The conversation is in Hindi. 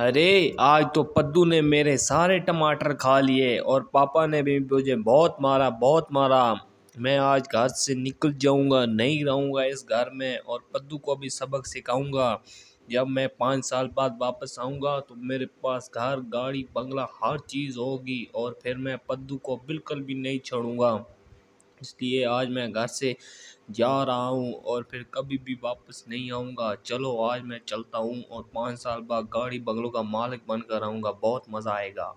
अरे आज तो पद्दू ने मेरे सारे टमाटर खा लिए और पापा ने भी मुझे बहुत मारा बहुत मारा मैं आज घर से निकल जाऊंगा नहीं रहूंगा इस घर में और पद्दू को भी सबक सिखाऊंगा जब मैं पाँच साल बाद वापस आऊँगा तो मेरे पास घर गाड़ी बंगला हर चीज़ होगी और फिर मैं पद्दू को बिल्कुल भी नहीं छोड़ूंगा इसलिए आज मैं घर से जा रहा हूँ और फिर कभी भी वापस नहीं आऊँगा चलो आज मैं चलता हूँ और पाँच साल बाद गाड़ी बगलों का मालिक बनकर आऊँगा बहुत मज़ा आएगा